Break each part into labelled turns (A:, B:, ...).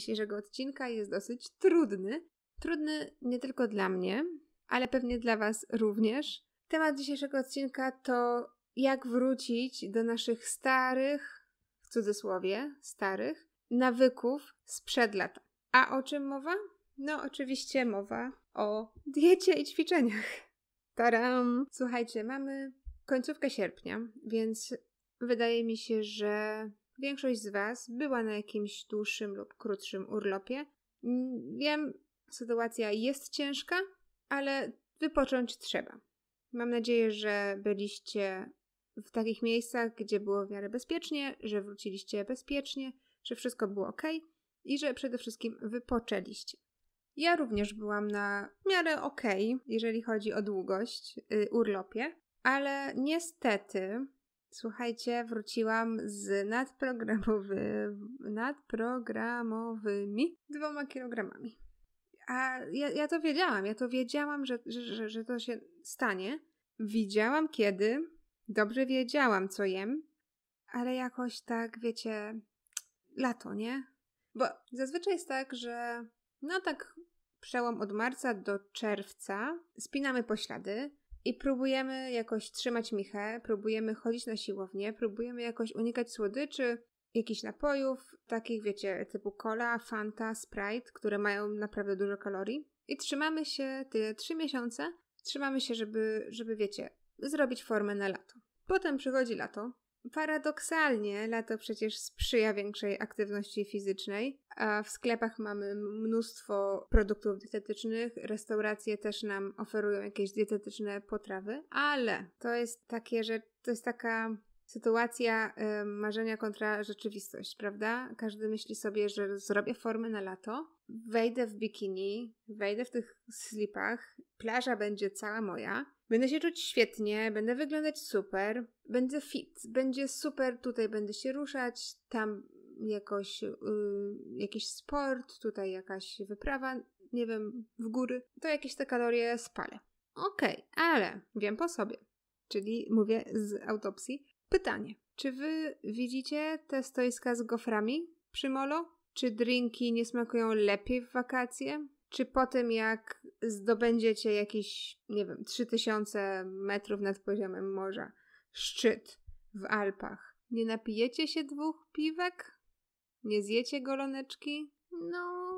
A: dzisiejszego odcinka jest dosyć trudny. Trudny nie tylko dla mnie, ale pewnie dla Was również. Temat dzisiejszego odcinka to jak wrócić do naszych starych, w cudzysłowie, starych nawyków sprzed lata. A o czym mowa? No, oczywiście mowa o diecie i ćwiczeniach. Taram! Słuchajcie, mamy końcówkę sierpnia, więc wydaje mi się, że Większość z Was była na jakimś dłuższym lub krótszym urlopie. Wiem, sytuacja jest ciężka, ale wypocząć trzeba. Mam nadzieję, że byliście w takich miejscach, gdzie było w miarę bezpiecznie, że wróciliście bezpiecznie, że wszystko było ok i że przede wszystkim wypoczęliście. Ja również byłam na miarę ok, jeżeli chodzi o długość y, urlopie, ale niestety Słuchajcie, wróciłam z nadprogramowy, nadprogramowymi dwoma kilogramami. A ja, ja to wiedziałam, ja to wiedziałam, że, że, że, że to się stanie. Widziałam kiedy, dobrze wiedziałam, co jem, ale jakoś tak, wiecie, lato, nie? Bo zazwyczaj jest tak, że no tak przełom od marca do czerwca spinamy poślady, i próbujemy jakoś trzymać michę, próbujemy chodzić na siłownię, próbujemy jakoś unikać słodyczy, jakichś napojów, takich wiecie, typu cola, fanta, sprite, które mają naprawdę dużo kalorii. I trzymamy się tyle 3 miesiące, trzymamy się, żeby, żeby wiecie, zrobić formę na lato. Potem przychodzi lato, Paradoksalnie lato przecież sprzyja większej aktywności fizycznej, a w sklepach mamy mnóstwo produktów dietetycznych, restauracje też nam oferują jakieś dietetyczne potrawy, ale to jest takie, że to jest taka Sytuacja y, marzenia kontra rzeczywistość, prawda? Każdy myśli sobie, że zrobię formy na lato, wejdę w bikini, wejdę w tych slipach, plaża będzie cała moja, będę się czuć świetnie, będę wyglądać super, będę fit, będzie super, tutaj będę się ruszać, tam jakoś y, jakiś sport, tutaj jakaś wyprawa, nie wiem, w góry, to jakieś te kalorie spalę. Okej, okay, ale wiem po sobie, czyli mówię z autopsji, Pytanie. Czy wy widzicie te stoiska z goframi przy molo? Czy drinki nie smakują lepiej w wakacje? Czy po tym jak zdobędziecie jakieś, nie wiem, 3000 metrów nad poziomem morza, szczyt w Alpach, nie napijecie się dwóch piwek? Nie zjecie goloneczki? No,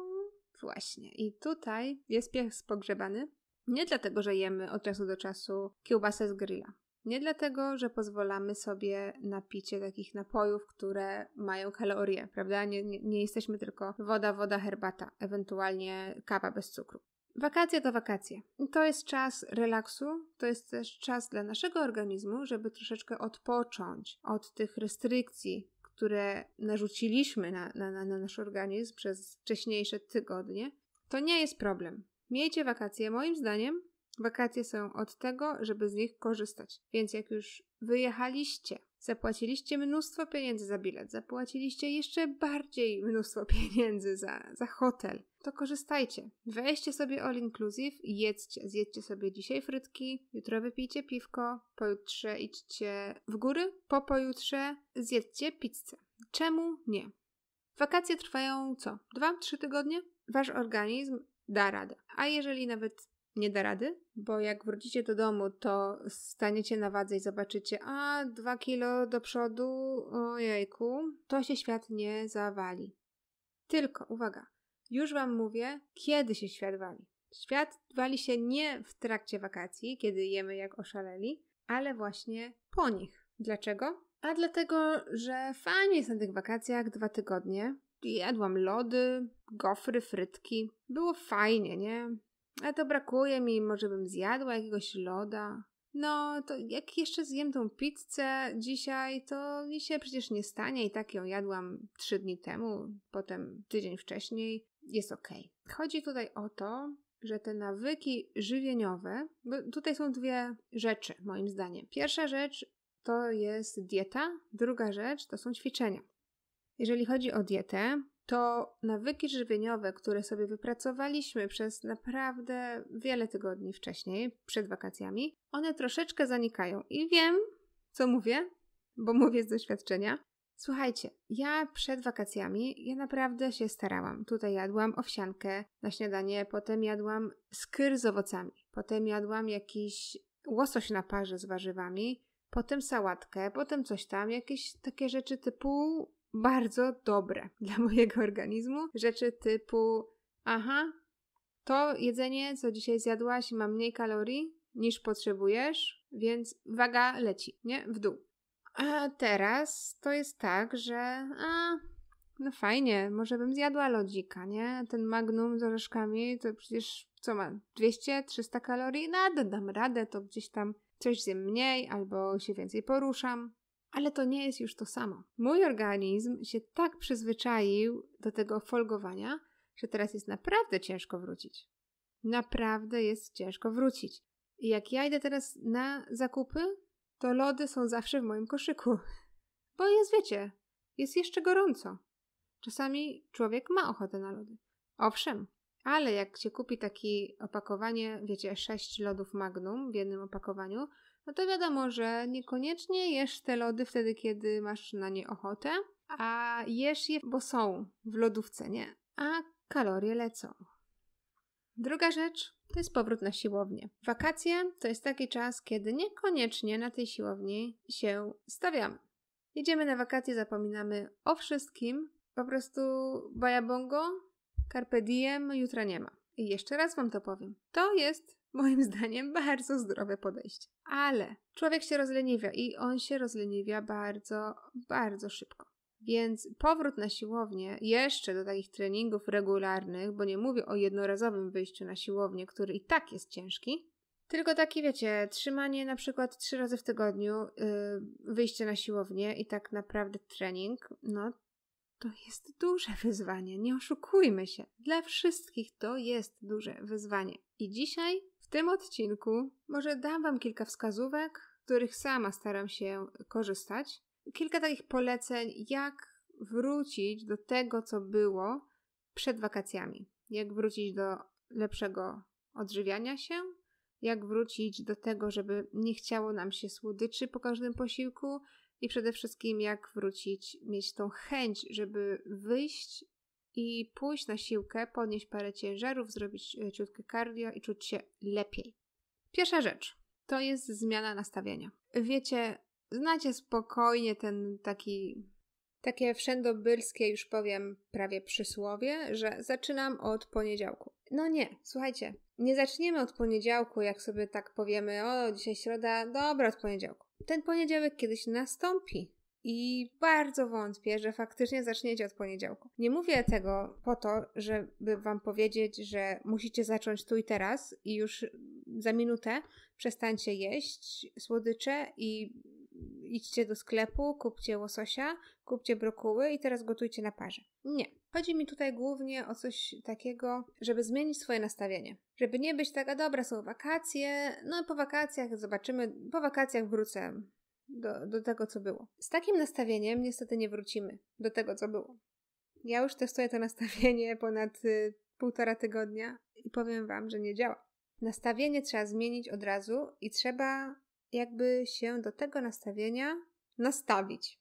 A: właśnie. I tutaj jest pies pogrzebany. Nie dlatego, że jemy od czasu do czasu kiełbasę z grilla. Nie dlatego, że pozwalamy sobie na picie takich napojów, które mają kalorie, prawda? Nie, nie, nie jesteśmy tylko woda, woda, herbata, ewentualnie kawa bez cukru. Wakacje to wakacje. To jest czas relaksu, to jest też czas dla naszego organizmu, żeby troszeczkę odpocząć od tych restrykcji, które narzuciliśmy na, na, na nasz organizm przez wcześniejsze tygodnie. To nie jest problem. Miejcie wakacje, moim zdaniem, Wakacje są od tego, żeby z nich korzystać. Więc jak już wyjechaliście, zapłaciliście mnóstwo pieniędzy za bilet, zapłaciliście jeszcze bardziej mnóstwo pieniędzy za, za hotel, to korzystajcie. Weźcie sobie all inclusive i jedzcie. Zjedźcie sobie dzisiaj frytki, jutro wypijcie piwko, pojutrze idźcie w góry, po pojutrze zjedźcie pizzę. Czemu nie? Wakacje trwają co? Dwa, trzy tygodnie? Wasz organizm da radę. A jeżeli nawet nie da rady, bo jak wrócicie do domu, to staniecie na wadze i zobaczycie, a dwa kilo do przodu, ojejku, to się świat nie zawali. Tylko, uwaga, już Wam mówię, kiedy się świat wali. Świat wali się nie w trakcie wakacji, kiedy jemy jak oszaleli, ale właśnie po nich. Dlaczego? A dlatego, że fajnie jest na tych wakacjach dwa tygodnie. Jadłam lody, gofry, frytki. Było fajnie, nie? a to brakuje mi, może bym zjadła jakiegoś loda. No, to jak jeszcze zjem tą pizzę dzisiaj, to mi się przecież nie stanie i tak ją jadłam trzy dni temu, potem tydzień wcześniej. Jest okej. Okay. Chodzi tutaj o to, że te nawyki żywieniowe, bo tutaj są dwie rzeczy, moim zdaniem. Pierwsza rzecz to jest dieta, druga rzecz to są ćwiczenia. Jeżeli chodzi o dietę, to nawyki żywieniowe, które sobie wypracowaliśmy przez naprawdę wiele tygodni wcześniej, przed wakacjami, one troszeczkę zanikają. I wiem, co mówię, bo mówię z doświadczenia. Słuchajcie, ja przed wakacjami, ja naprawdę się starałam. Tutaj jadłam owsiankę na śniadanie, potem jadłam skyr z owocami, potem jadłam jakiś łosoś na parze z warzywami, potem sałatkę, potem coś tam, jakieś takie rzeczy typu bardzo dobre dla mojego organizmu. Rzeczy typu, aha, to jedzenie, co dzisiaj zjadłaś, ma mniej kalorii niż potrzebujesz, więc waga leci, nie? W dół. A teraz to jest tak, że a, no fajnie, może bym zjadła lodzika, nie? Ten magnum z orzeszkami to przecież co ma? 200-300 kalorii? No, dam radę, to gdzieś tam coś zjem mniej albo się więcej poruszam. Ale to nie jest już to samo. Mój organizm się tak przyzwyczaił do tego folgowania, że teraz jest naprawdę ciężko wrócić. Naprawdę jest ciężko wrócić. I jak ja idę teraz na zakupy, to lody są zawsze w moim koszyku. Bo jest, wiecie, jest jeszcze gorąco. Czasami człowiek ma ochotę na lody. Owszem, ale jak się kupi takie opakowanie, wiecie, sześć lodów magnum w jednym opakowaniu, no to wiadomo, że niekoniecznie jesz te lody wtedy, kiedy masz na nie ochotę, a jesz je, bo są w lodówce, nie? A kalorie lecą. Druga rzecz to jest powrót na siłownię. Wakacje to jest taki czas, kiedy niekoniecznie na tej siłowni się stawiamy. Jedziemy na wakacje, zapominamy o wszystkim, po prostu bajabongo, carpe diem, jutra nie ma. I jeszcze raz Wam to powiem. To jest moim zdaniem bardzo zdrowe podejście. Ale człowiek się rozleniwia i on się rozleniwia bardzo, bardzo szybko. Więc powrót na siłownię jeszcze do takich treningów regularnych, bo nie mówię o jednorazowym wyjściu na siłownię, który i tak jest ciężki, tylko taki, wiecie, trzymanie na przykład trzy razy w tygodniu, yy, wyjście na siłownię i tak naprawdę trening, no to jest duże wyzwanie, nie oszukujmy się. Dla wszystkich to jest duże wyzwanie. I dzisiaj w tym odcinku może dam Wam kilka wskazówek, których sama staram się korzystać. Kilka takich poleceń, jak wrócić do tego, co było przed wakacjami. Jak wrócić do lepszego odżywiania się, jak wrócić do tego, żeby nie chciało nam się słodyczy po każdym posiłku i przede wszystkim jak wrócić, mieć tą chęć, żeby wyjść i pójść na siłkę, podnieść parę ciężarów, zrobić e, ciutkę cardio i czuć się lepiej. Pierwsza rzecz to jest zmiana nastawienia. Wiecie, znacie spokojnie ten taki takie wszędobylskie, już powiem, prawie przysłowie, że zaczynam od poniedziałku. No nie, słuchajcie, nie zaczniemy od poniedziałku, jak sobie tak powiemy, o, dzisiaj środa, dobra, od poniedziałku. Ten poniedziałek kiedyś nastąpi. I bardzo wątpię, że faktycznie zaczniecie od poniedziałku. Nie mówię tego po to, żeby Wam powiedzieć, że musicie zacząć tu i teraz i już za minutę przestańcie jeść słodycze i idźcie do sklepu, kupcie łososia, kupcie brokuły i teraz gotujcie na parze. Nie. Chodzi mi tutaj głównie o coś takiego, żeby zmienić swoje nastawienie. Żeby nie być taka, dobra, są wakacje, no i po wakacjach zobaczymy, po wakacjach wrócę do, do tego, co było. Z takim nastawieniem niestety nie wrócimy do tego, co było. Ja już testuję to nastawienie ponad y, półtora tygodnia i powiem Wam, że nie działa. Nastawienie trzeba zmienić od razu i trzeba jakby się do tego nastawienia nastawić.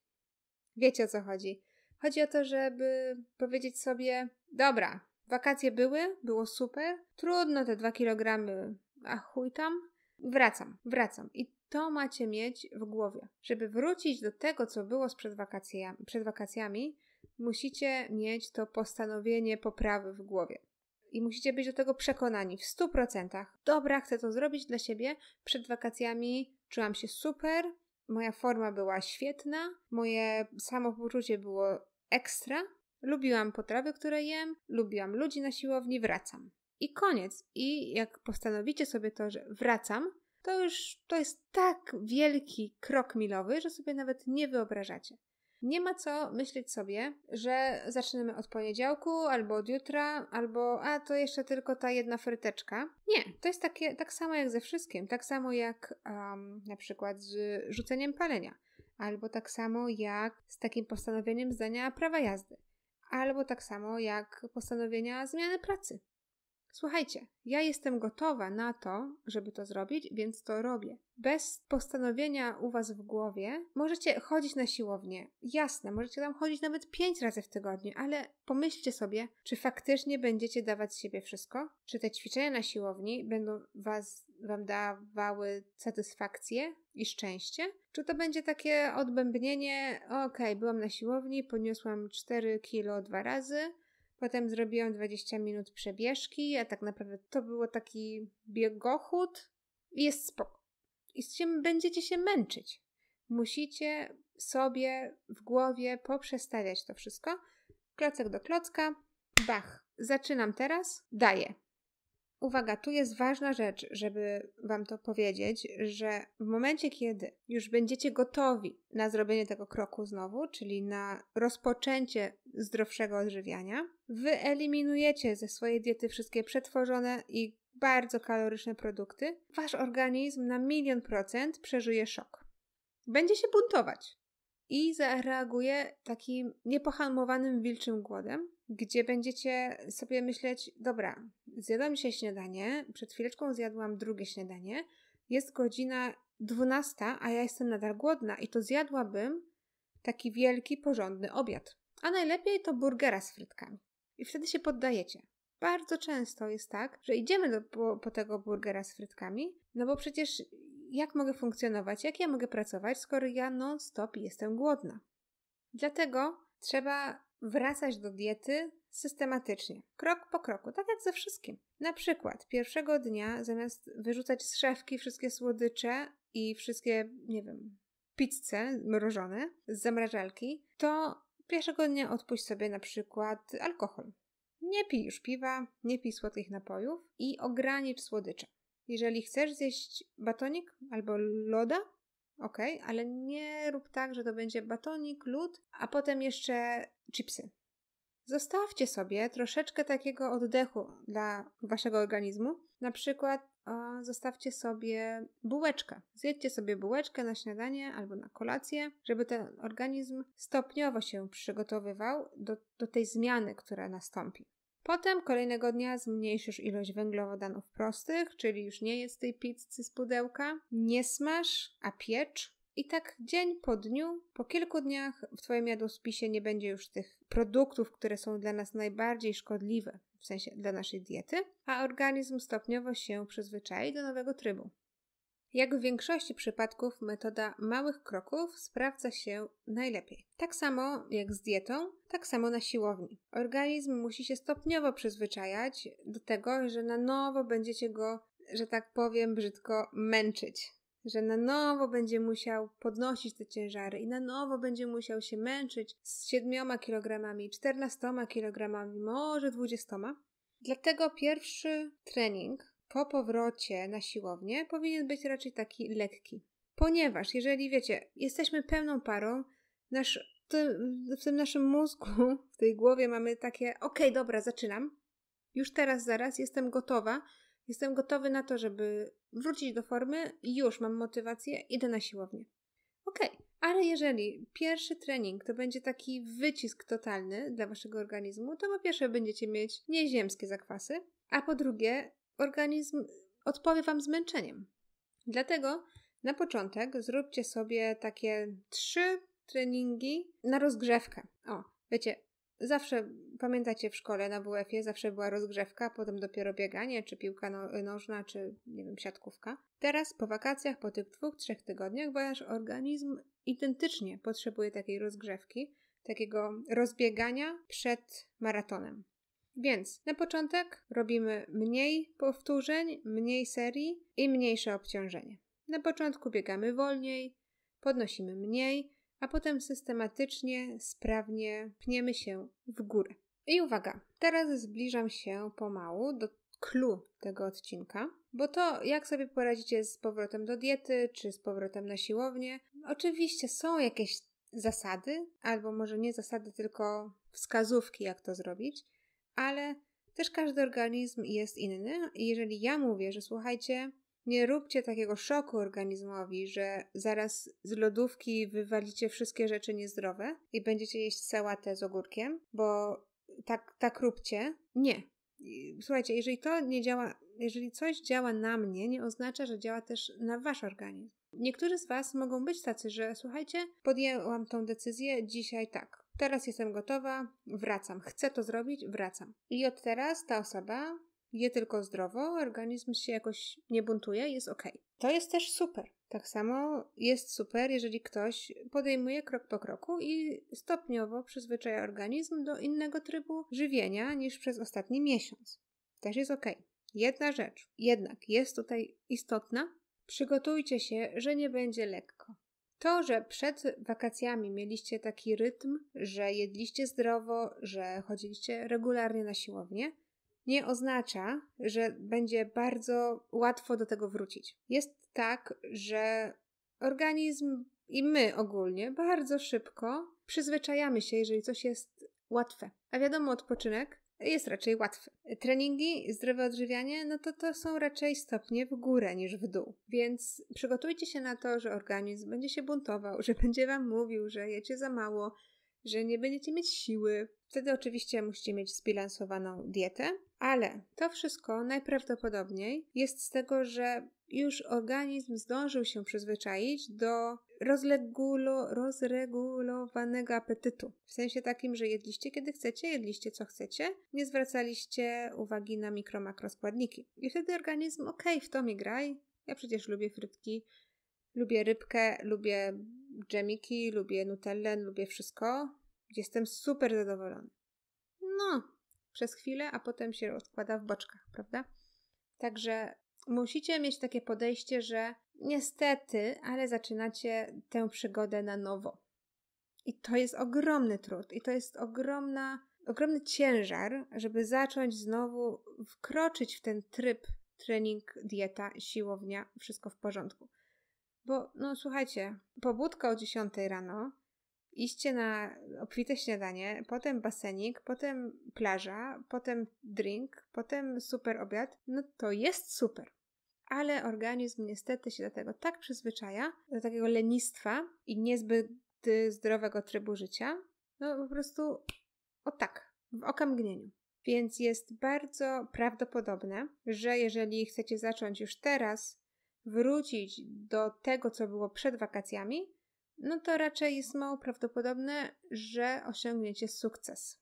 A: Wiecie o co chodzi. Chodzi o to, żeby powiedzieć sobie: Dobra, wakacje były, było super, trudno te dwa kilogramy, a chuj tam, wracam, wracam. I to macie mieć w głowie. Żeby wrócić do tego, co było sprzed wakacjami, przed wakacjami, musicie mieć to postanowienie poprawy w głowie. I musicie być do tego przekonani w 100%. Dobra, chcę to zrobić dla siebie. Przed wakacjami czułam się super, moja forma była świetna, moje samopoczucie było ekstra. Lubiłam potrawy, które jem, lubiłam ludzi na siłowni, wracam. I koniec. I jak postanowicie sobie to, że wracam, to już to jest tak wielki krok milowy, że sobie nawet nie wyobrażacie. Nie ma co myśleć sobie, że zaczynamy od poniedziałku, albo od jutra, albo a to jeszcze tylko ta jedna fryteczka. Nie, to jest takie, tak samo jak ze wszystkim, tak samo jak um, na przykład z rzuceniem palenia, albo tak samo jak z takim postanowieniem zdania prawa jazdy, albo tak samo jak postanowienia zmiany pracy. Słuchajcie, ja jestem gotowa na to, żeby to zrobić, więc to robię. Bez postanowienia u Was w głowie możecie chodzić na siłownię. Jasne, możecie tam chodzić nawet 5 razy w tygodniu, ale pomyślcie sobie, czy faktycznie będziecie dawać z siebie wszystko? Czy te ćwiczenia na siłowni będą was, Wam dawały satysfakcję i szczęście? Czy to będzie takie odbębnienie, okej, okay, byłam na siłowni, poniosłam 4 kilo dwa razy, Potem zrobiłam 20 minut przebieżki, a tak naprawdę to było taki biegochód jest spoko. I się, będziecie się męczyć. Musicie sobie w głowie poprzestawiać to wszystko. Klocek do klocka, bach. Zaczynam teraz, daję. Uwaga, tu jest ważna rzecz, żeby Wam to powiedzieć, że w momencie, kiedy już będziecie gotowi na zrobienie tego kroku znowu, czyli na rozpoczęcie zdrowszego odżywiania, wyeliminujecie ze swojej diety wszystkie przetworzone i bardzo kaloryczne produkty, Wasz organizm na milion procent przeżyje szok. Będzie się buntować i zareaguje takim niepohamowanym wilczym głodem, gdzie będziecie sobie myśleć: Dobra, zjadłam dzisiaj śniadanie, przed chwileczką zjadłam drugie śniadanie, jest godzina 12, a ja jestem nadal głodna i to zjadłabym taki wielki, porządny obiad. A najlepiej to burgera z frytkami. I wtedy się poddajecie. Bardzo często jest tak, że idziemy do, po, po tego burgera z frytkami, no bo przecież jak mogę funkcjonować, jak ja mogę pracować, skoro ja non-stop jestem głodna. Dlatego trzeba wracać do diety systematycznie, krok po kroku, tak jak ze wszystkim. Na przykład pierwszego dnia zamiast wyrzucać z szafki wszystkie słodycze i wszystkie, nie wiem, pizze mrożone z zamrażalki, to pierwszego dnia odpuść sobie na przykład alkohol. Nie pij już piwa, nie pij słodkich napojów i ogranicz słodycze. Jeżeli chcesz zjeść batonik albo loda, ok, ale nie rób tak, że to będzie batonik, lód, a potem jeszcze chipsy. Zostawcie sobie troszeczkę takiego oddechu dla waszego organizmu. Na przykład o, zostawcie sobie bułeczkę. Zjedźcie sobie bułeczkę na śniadanie albo na kolację, żeby ten organizm stopniowo się przygotowywał do, do tej zmiany, która nastąpi. Potem kolejnego dnia zmniejszysz ilość węglowodanów prostych, czyli już nie jest tej pizzy z pudełka. Nie smaż, a piecz. I tak dzień po dniu, po kilku dniach w Twoim jadłospisie nie będzie już tych produktów, które są dla nas najbardziej szkodliwe, w sensie dla naszej diety, a organizm stopniowo się przyzwyczai do nowego trybu. Jak w większości przypadków, metoda małych kroków sprawdza się najlepiej. Tak samo jak z dietą, tak samo na siłowni. Organizm musi się stopniowo przyzwyczajać do tego, że na nowo będziecie go, że tak powiem brzydko, męczyć że na nowo będzie musiał podnosić te ciężary i na nowo będzie musiał się męczyć z 7 kg, 14 kg, może 20. Dlatego pierwszy trening po powrocie na siłownię powinien być raczej taki lekki. Ponieważ jeżeli wiecie, jesteśmy pełną parą, nasz, w, tym, naszym mózgu, w tej głowie mamy takie, okej, dobra, zaczynam. Już teraz, zaraz jestem gotowa. Jestem gotowy na to, żeby wrócić do formy, już mam motywację, idę na siłownię. Ok, ale jeżeli pierwszy trening to będzie taki wycisk totalny dla waszego organizmu, to po pierwsze będziecie mieć nieziemskie zakwasy, a po drugie organizm odpowie Wam zmęczeniem. Dlatego na początek zróbcie sobie takie trzy treningi na rozgrzewkę. O, wiecie, zawsze pamiętacie w szkole na WF-ie zawsze była rozgrzewka, potem dopiero bieganie, czy piłka no, nożna, czy nie wiem, siatkówka. Teraz po wakacjach, po tych dwóch, trzech tygodniach, wasz organizm identycznie potrzebuje takiej rozgrzewki, takiego rozbiegania przed maratonem. Więc na początek robimy mniej powtórzeń, mniej serii i mniejsze obciążenie. Na początku biegamy wolniej, podnosimy mniej, a potem systematycznie, sprawnie pniemy się w górę. I uwaga, teraz zbliżam się pomału do klu tego odcinka, bo to jak sobie poradzicie z powrotem do diety czy z powrotem na siłownię. Oczywiście są jakieś zasady, albo może nie zasady, tylko wskazówki, jak to zrobić ale też każdy organizm jest inny. I jeżeli ja mówię, że słuchajcie, nie róbcie takiego szoku organizmowi, że zaraz z lodówki wywalicie wszystkie rzeczy niezdrowe i będziecie jeść sałatę z ogórkiem, bo tak, tak róbcie. Nie. Słuchajcie, jeżeli to nie działa, jeżeli coś działa na mnie, nie oznacza, że działa też na wasz organizm. Niektórzy z Was mogą być tacy, że słuchajcie, podjęłam tą decyzję dzisiaj tak. Teraz jestem gotowa, wracam. Chcę to zrobić, wracam. I od teraz ta osoba je tylko zdrowo, organizm się jakoś nie buntuje, jest ok. To jest też super. Tak samo jest super, jeżeli ktoś podejmuje krok po kroku i stopniowo przyzwyczaja organizm do innego trybu żywienia niż przez ostatni miesiąc. Też jest ok. Jedna rzecz, jednak jest tutaj istotna. Przygotujcie się, że nie będzie lekko. To, że przed wakacjami mieliście taki rytm, że jedliście zdrowo, że chodziliście regularnie na siłownię, nie oznacza, że będzie bardzo łatwo do tego wrócić. Jest tak, że organizm i my ogólnie bardzo szybko przyzwyczajamy się, jeżeli coś jest łatwe. A wiadomo, odpoczynek jest raczej łatwy. Treningi, zdrowe odżywianie, no to to są raczej stopnie w górę niż w dół. Więc przygotujcie się na to, że organizm będzie się buntował, że będzie Wam mówił, że jecie za mało, że nie będziecie mieć siły. Wtedy oczywiście musicie mieć zbilansowaną dietę, ale to wszystko najprawdopodobniej jest z tego, że już organizm zdążył się przyzwyczaić do rozregulowanego apetytu. W sensie takim, że jedliście kiedy chcecie, jedliście co chcecie, nie zwracaliście uwagi na mikro-makroskładniki. I wtedy organizm, okej, okay, w to mi graj, ja przecież lubię frytki, lubię rybkę, lubię dżemiki, lubię nutellę, lubię wszystko. Jestem super zadowolony. No, przez chwilę, a potem się odkłada w boczkach, prawda? Także musicie mieć takie podejście, że niestety, ale zaczynacie tę przygodę na nowo. I to jest ogromny trud, i to jest ogromna, ogromny ciężar, żeby zacząć znowu wkroczyć w ten tryb trening, dieta, siłownia, wszystko w porządku. Bo, no słuchajcie, pobudka o 10 rano, iście na obfite śniadanie, potem basenik, potem plaża, potem drink, potem super obiad, no to jest super ale organizm niestety się do tego tak przyzwyczaja, do takiego lenistwa i niezbyt zdrowego trybu życia, no po prostu o tak, w okamgnieniu. Więc jest bardzo prawdopodobne, że jeżeli chcecie zacząć już teraz wrócić do tego, co było przed wakacjami, no to raczej jest mało prawdopodobne, że osiągniecie sukces.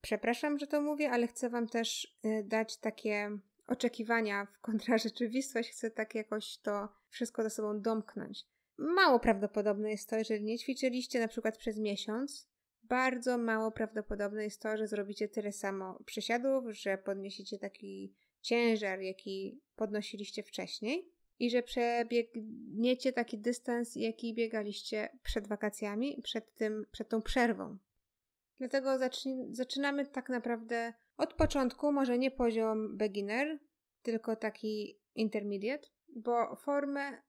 A: Przepraszam, że to mówię, ale chcę Wam też y, dać takie oczekiwania w kontra rzeczywistość, chce tak jakoś to wszystko ze sobą domknąć. Mało prawdopodobne jest to, jeżeli nie ćwiczyliście na przykład przez miesiąc, bardzo mało prawdopodobne jest to, że zrobicie tyle samo przysiadów, że podniesiecie taki ciężar, jaki podnosiliście wcześniej i że przebiegniecie taki dystans, jaki biegaliście przed wakacjami, przed, tym, przed tą przerwą. Dlatego zaczyn- zaczynamy tak naprawdę od początku może nie poziom beginner, tylko taki intermediate, bo formę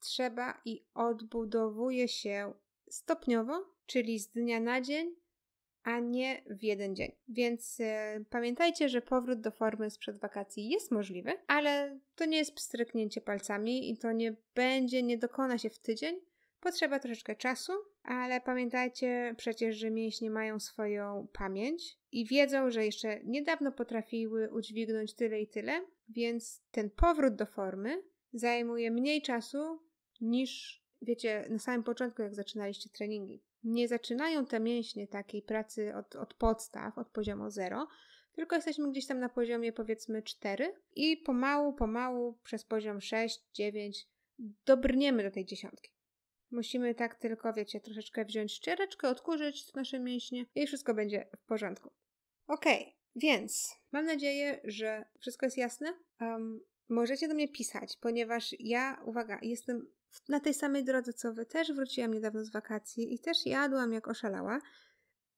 A: trzeba i odbudowuje się stopniowo, czyli z dnia na dzień, a nie w jeden dzień. Więc y, pamiętajcie, że powrót do formy sprzed wakacji jest możliwy, ale to nie jest pstryknięcie palcami i to nie będzie, nie dokona się w tydzień. Potrzeba troszeczkę czasu, ale pamiętajcie przecież, że mięśnie mają swoją pamięć i wiedzą, że jeszcze niedawno potrafiły udźwignąć tyle i tyle, więc ten powrót do formy zajmuje mniej czasu niż, wiecie, na samym początku, jak zaczynaliście treningi. Nie zaczynają te mięśnie takiej pracy od, od podstaw, od poziomu zero, tylko jesteśmy gdzieś tam na poziomie powiedzmy 4 i pomału, pomału przez poziom 6, 9 dobrniemy do tej dziesiątki. Musimy tak tylko, wiecie, troszeczkę wziąć ściereczkę, odkurzyć nasze mięśnie i wszystko będzie w porządku. Okej, okay, więc mam nadzieję, że wszystko jest jasne. Um, możecie do mnie pisać, ponieważ ja, uwaga, jestem na tej samej drodze co wy. Też wróciłam niedawno z wakacji i też jadłam jak oszalała.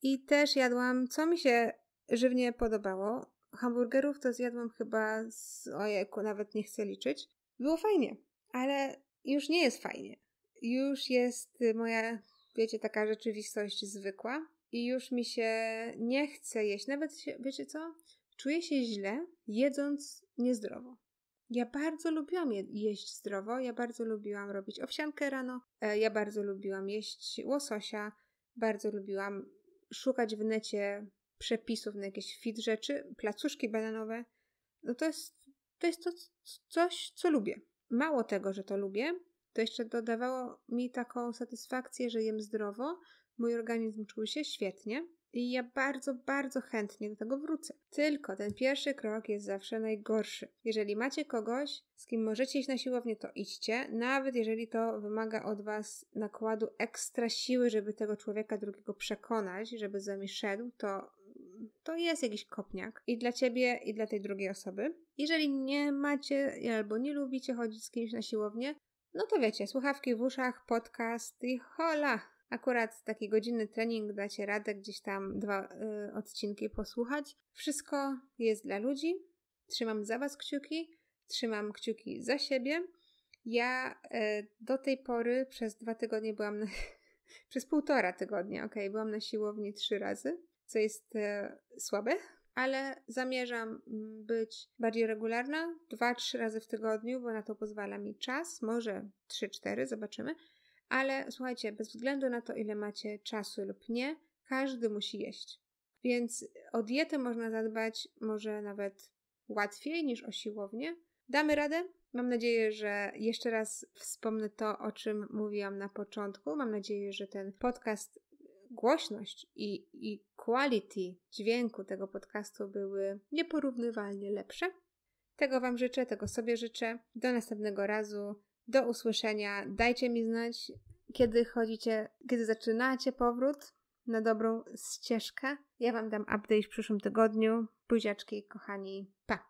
A: I też jadłam, co mi się żywnie podobało. Hamburgerów to zjadłam chyba z ojejku, nawet nie chcę liczyć. Było fajnie, ale już nie jest fajnie. Już jest y, moja, wiecie, taka rzeczywistość zwykła i już mi się nie chce jeść. Nawet, się, wiecie co? Czuję się źle, jedząc niezdrowo. Ja bardzo lubiłam je, jeść zdrowo, ja bardzo lubiłam robić owsiankę rano, e, ja bardzo lubiłam jeść łososia, bardzo lubiłam szukać w necie przepisów na jakieś fit rzeczy, placuszki bananowe. No to jest to, jest to coś, co lubię. Mało tego, że to lubię, to jeszcze dodawało mi taką satysfakcję, że jem zdrowo, Mój organizm czuł się świetnie i ja bardzo, bardzo chętnie do tego wrócę. Tylko ten pierwszy krok jest zawsze najgorszy. Jeżeli macie kogoś, z kim możecie iść na siłownię, to idźcie, nawet jeżeli to wymaga od Was nakładu ekstra siły, żeby tego człowieka drugiego przekonać, żeby z Wami szedł, to to jest jakiś kopniak i dla ciebie, i dla tej drugiej osoby. Jeżeli nie macie albo nie lubicie chodzić z kimś na siłownię, no to wiecie, słuchawki w uszach, podcast i hola! Akurat taki godzinny trening dacie radę gdzieś tam dwa y, odcinki posłuchać. Wszystko jest dla ludzi. Trzymam za Was kciuki, trzymam kciuki za siebie. Ja y, do tej pory przez dwa tygodnie byłam na, przez półtora tygodnia, ok, byłam na siłowni trzy razy, co jest y, słabe, ale zamierzam mm, być bardziej regularna, dwa, trzy razy w tygodniu, bo na to pozwala mi czas, może trzy, cztery, zobaczymy. Ale słuchajcie, bez względu na to, ile macie czasu lub nie, każdy musi jeść. Więc o dietę można zadbać może nawet łatwiej niż o siłownię. Damy radę? Mam nadzieję, że jeszcze raz wspomnę to, o czym mówiłam na początku. Mam nadzieję, że ten podcast, głośność i, i quality dźwięku tego podcastu były nieporównywalnie lepsze. Tego Wam życzę, tego sobie życzę. Do następnego razu. Do usłyszenia. Dajcie mi znać, kiedy chodzicie, kiedy zaczynacie powrót na dobrą ścieżkę. Ja Wam dam update w przyszłym tygodniu. Buziaczki, kochani. Pa!